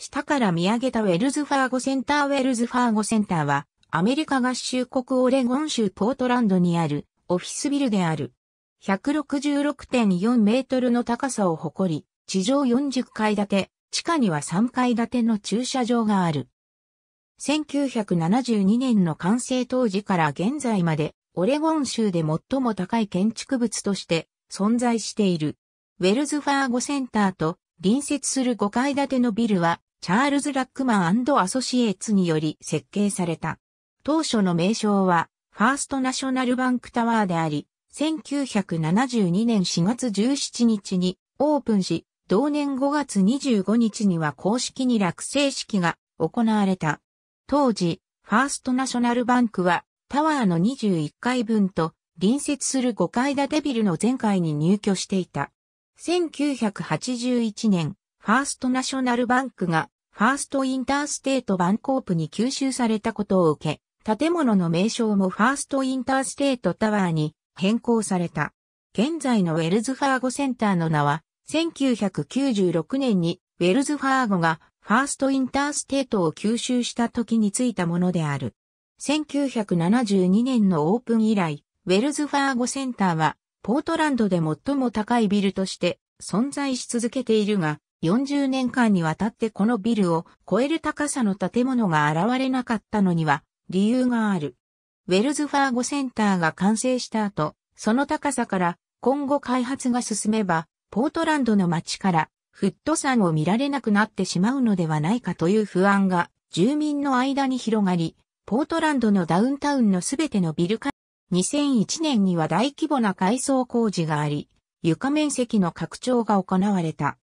下から見上げたウェルズファーゴセンターウェルズファーゴセンターは、アメリカ合衆国オレゴン州ポートランドにあるオフィスビルである。166.4メートルの高さを誇り、地上40階建て、地下には3階建ての駐車場がある。1972年の完成当時から現在まで、オレゴン州で最も高い建築物として存在している。ウェルズファーゴセンターと隣接する5階建てのビルはチャールズ・ラックマンアソシエーツにより設計された。当初の名称は、ファーストナショナルバンクタワーであり、1972年4月17日にオープンし、同年5月25日には公式に落成式が行われた。当時、ファーストナショナルバンクはタワーの21階分と隣接する5階建てビルの全階に入居していた。1981年、ファーストナショナルバンクが、ファーストインターステートバンコープに吸収されたことを受け、建物の名称もファーストインターステートタワーに変更された。現在のウェルズファーゴセンターの名は、1996年にウェルズファーゴがファーストインターステートを吸収した時についたものである。1972年のオープン以来、ウェルズファーゴセンターは、ポートランドで最も高いビルとして存在し続けているが、40年間にわたってこのビルを超える高さの建物が現れなかったのには理由がある。ウェルズファーゴセンターが完成した後、その高さから今後開発が進めば、ポートランドの街からフット山を見られなくなってしまうのではないかという不安が住民の間に広がり、ポートランドのダウンタウンのすべてのビル化、2001年には大規模な改装工事があり、床面積の拡張が行われた。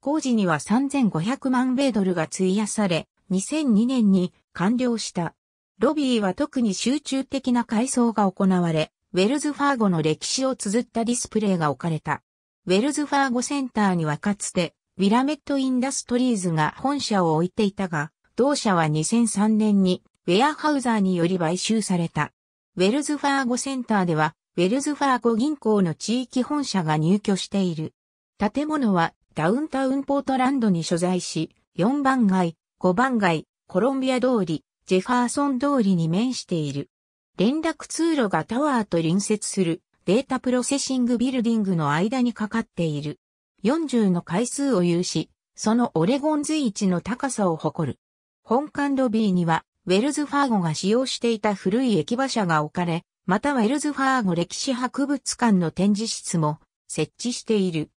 工事には3500万米ドルが費やされ、2002年に完了した。ロビーは特に集中的な改装が行われ、ウェルズファーゴの歴史を綴ったディスプレイが置かれた。ウェルズファーゴセンターにはかつて、ウィラメットインダストリーズが本社を置いていたが、同社は2003年にウェアハウザーにより買収された。ウェルズファーゴセンターでは、ウェルズファーゴ銀行の地域本社が入居している。建物はダウンタウンポートランドに所在し、4番街、5番街、コロンビア通り、ジェファーソン通りに面している。連絡通路がタワーと隣接するデータプロセッシングビルディングの間にかかっている。40の階数を有し、そのオレゴン随一の高さを誇る。本館ロビーには、ウェルズファーゴが使用していた古い駅馬車が置かれ、またウェルズファーゴ歴史博物館の展示室も設置している。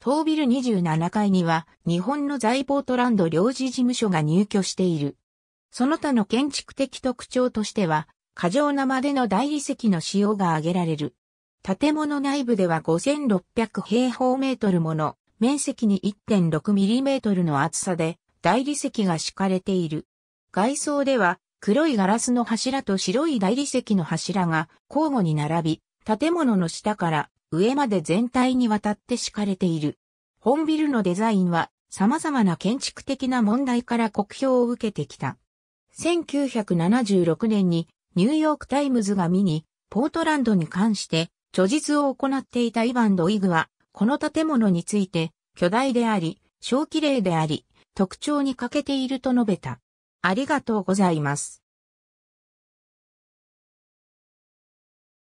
当ビル27階には日本の在ポートランド領事事務所が入居している。その他の建築的特徴としては、過剰なまでの大理石の使用が挙げられる。建物内部では5600平方メートルもの面積に1 6トルの厚さで大理石が敷かれている。外装では黒いガラスの柱と白い大理石の柱が交互に並び、建物の下から上まで全体にわたって敷かれている。本ビルのデザインは様々な建築的な問題から酷評を受けてきた。1976年にニューヨークタイムズが見に、ポートランドに関して著述を行っていたイヴァン・ドイグは、この建物について巨大であり、小綺麗であり、特徴に欠けていると述べた。ありがとうございます。